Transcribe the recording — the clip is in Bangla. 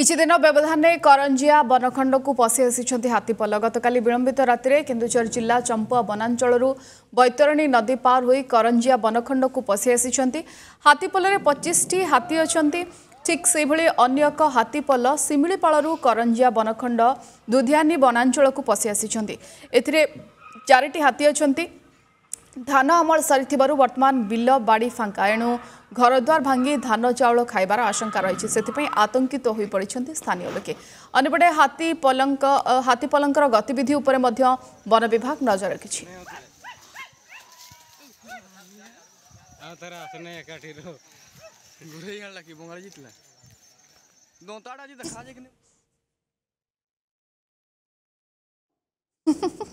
କିଛିଦିନ ବ୍ୟବଧାନରେ କରଞ୍ଜିଆ ବନଖଣ୍ଡକୁ ପଶି ଆସିଛନ୍ତି ହାତୀପଲ ଗତକାଲି ବିଳମ୍ବିତ ରାତିରେ କେନ୍ଦୁଝର ଜିଲ୍ଲା ଚମ୍ପୁଆ ବନାଞ୍ଚଳରୁ ବୈତରଣୀ ନଦୀ ପାର ହୋଇ କରଞ୍ଜିଆ ବନଖଣ୍ଡକୁ ପଶି ଆସିଛନ୍ତି ହାତୀପଲରେ ପଚିଶଟି ହାତୀ ଅଛନ୍ତି ଠିକ୍ ସେହିଭଳି ଅନ୍ୟ ଏକ ହାତୀପଲ ଶିମିଳିପାଳରୁ କରଞ୍ଜିଆ ବନଖଣ୍ଡ ଦୁଧିଆନୀ ବନାଞ୍ଚଳକୁ ପଶି ଆସିଛନ୍ତି ଏଥିରେ ଚାରିଟି ହାତୀ ଅଛନ୍ତି ধান অমল সরিথিবারু বর্তমান বিল বাড়ি ফাঙ্কা এণু ঘরদ্বার ভাঙ্গি ধান চাউল খাইবার আশঙ্কা রয়েছে সেপাই আতঙ্কিত হয়ে পড়েছেন স্থানীয় লোকে অন্যপটে হাতি পলঙ্ক হাতি পলঙ্কর গতিবিধি উপরে মধ্য বন বিভাগ নজর রাখিছে